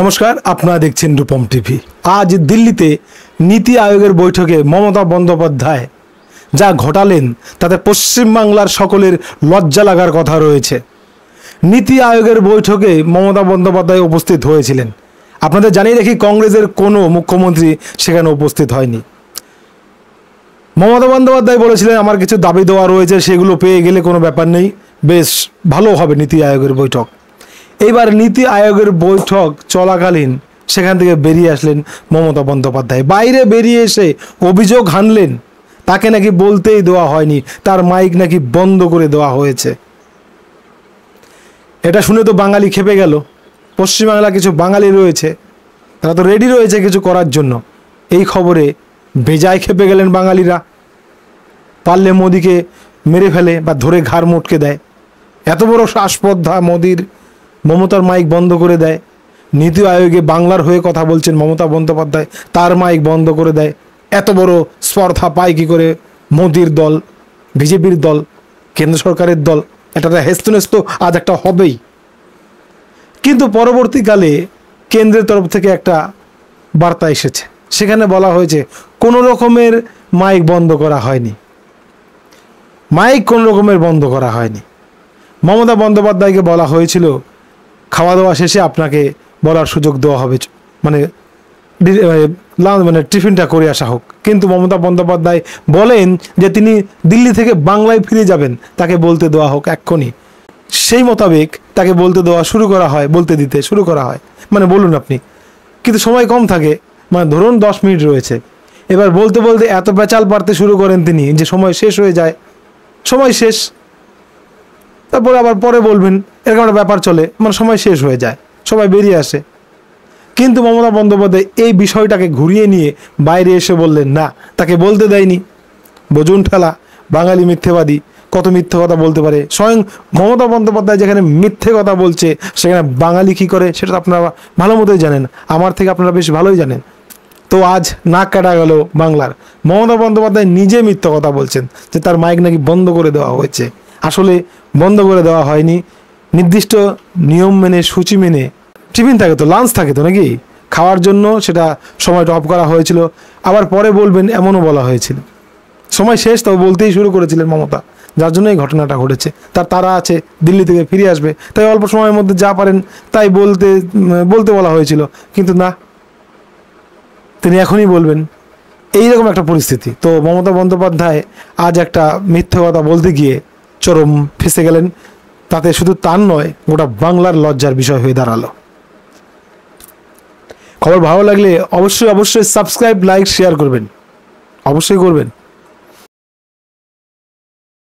নমস্কার আপনারা দেখছেন রূপম টিভি আজ দিল্লিতে নীতি আয়োগের বৈঠকে মমতা বন্দ্যোপাধ্যায় যা ঘটালেন তাতে পশ্চিমবাংলার সকলের লজ্জা লাগার কথা রয়েছে নীতি আয়োগের বৈঠকে মমতা বন্দ্যোপাধ্যায় উপস্থিত হয়েছিলেন আপনাদের জানিয়ে রাখি কংগ্রেসের কোনো মুখ্যমন্ত্রী সেখানে উপস্থিত হয়নি মমতা বন্দ্যোপাধ্যায় বলেছিলেন আমার কিছু দাবি দেওয়া রয়েছে সেগুলো পেয়ে গেলে কোনো ব্যাপার নেই বেশ ভালো হবে নীতি আয়োগের বৈঠক এবার নীতি আয়োগের বৈঠক চলাকালীন সেখান থেকে বেরিয়ে আসলেন মমতা বন্দ্যোপাধ্যায় বাইরে বেরিয়ে এসে অভিযোগ হানলেন তাকে নাকি বলতেই দেওয়া হয়নি তার মাইক নাকি বন্ধ করে দেওয়া হয়েছে এটা শুনে তো বাঙালি খেপে গেল পশ্চিমবাংলা কিছু বাঙালি রয়েছে তারা তো রেডি রয়েছে কিছু করার জন্য এই খবরে বেজায় খেপে গেলেন বাঙালিরা পারলে মোদিকে মেরে ফেলে বা ধরে ঘাড় মোটকে দেয় এত বড় শ্বাসপদ্ধা মোদির মমতার মাইক বন্ধ করে দেয় নীতি আয়োগে বাংলার হয়ে কথা বলছেন মমতা বন্দ্যোপাধ্যায় তার মাইক বন্ধ করে দেয় এত বড় স্পর্ধা পায় কী করে মোদির দল বিজেপির দল কেন্দ্র সরকারের দল এটা হেস্তনেস্ত আজ একটা হবেই কিন্তু পরবর্তীকালে কেন্দ্রের তরফ থেকে একটা বার্তা এসেছে সেখানে বলা হয়েছে কোনো রকমের মাইক বন্ধ করা হয়নি মাইক কোনো রকমের বন্ধ করা হয়নি মমতা বন্দ্যোপাধ্যায়কে বলা হয়েছিল খাওয়া দাওয়া শেষে আপনাকে বলার সুযোগ দেওয়া হবে মানে মানে টিফিনটা করে আসা হোক কিন্তু মমতা বন্দ্যোপাধ্যায় বলেন যে তিনি দিল্লি থেকে বাংলায় ফিরে যাবেন তাকে বলতে দেওয়া হোক এক্ষণি সেই মোতাবেক তাকে বলতে দেওয়া শুরু করা হয় বলতে দিতে শুরু করা হয় মানে বলুন আপনি কিন্তু সময় কম থাকে মানে ধরুন দশ মিনিট রয়েছে এবার বলতে বলতে এত পেঁচাল পারতে শুরু করেন তিনি যে সময় শেষ হয়ে যায় সময় শেষ তারপরে আবার পরে বলবেন এরকম একটা ব্যাপার চলে মানে সময় শেষ হয়ে যায় সবাই বেরিয়ে আসে কিন্তু মমতা বন্দ্যোপাধ্যায় এই বিষয়টাকে ঘুরিয়ে নিয়ে বাইরে এসে বললেন না তাকে বলতে দেয়নি বজুন ঠেলা বাঙালি মিথ্যেবাদী কত মিথ্যে কথা বলতে পারে স্বয়ং মমতা বন্দ্যোপাধ্যায় যেখানে মিথ্যে কথা বলছে সেখানে বাঙালি কি করে সেটা আপনারা ভালো মতোই জানেন আমার থেকে আপনারা বেশ ভালোই জানেন তো আজ নাক কাটা গেল বাংলার মমতা বন্দ্যোপাধ্যায় নিজে মিথ্যে কথা বলছেন যে তার মাইক নাকি বন্ধ করে দেওয়া হয়েছে আসলে বন্ধ করে দেওয়া হয়নি নির্দিষ্ট নিয়ম মেনে সূচি মেনে টিফিন থাকে তো লাঞ্চ থাকে তো নাকি খাওয়ার জন্য সেটা সময়টা অফ করা হয়েছিল আবার পরে বলবেন এমনও বলা হয়েছিল সময় শেষ তো বলতেই শুরু করেছিলেন মমতা যার জন্য এই ঘটনাটা ঘটেছে তার তারা আছে দিল্লি থেকে ফিরে আসবে তাই অল্প সময়ের মধ্যে যা পারেন তাই বলতে বলতে বলা হয়েছিল কিন্তু না তিনি এখনই বলবেন এইরকম একটা পরিস্থিতি তো মমতা বন্দ্যোপাধ্যায় আজ একটা মিথ্যে কথা বলতে গিয়ে চরম ফেসে গেলেন তাতে শুধু তার নয় গোটা বাংলার লজ্জার বিষয় হয়ে দাঁড়ালো খবর ভালো লাগলে অবশ্যই অবশ্যই সাবস্ক্রাইব লাইক শেয়ার করবেন অবশ্যই করবেন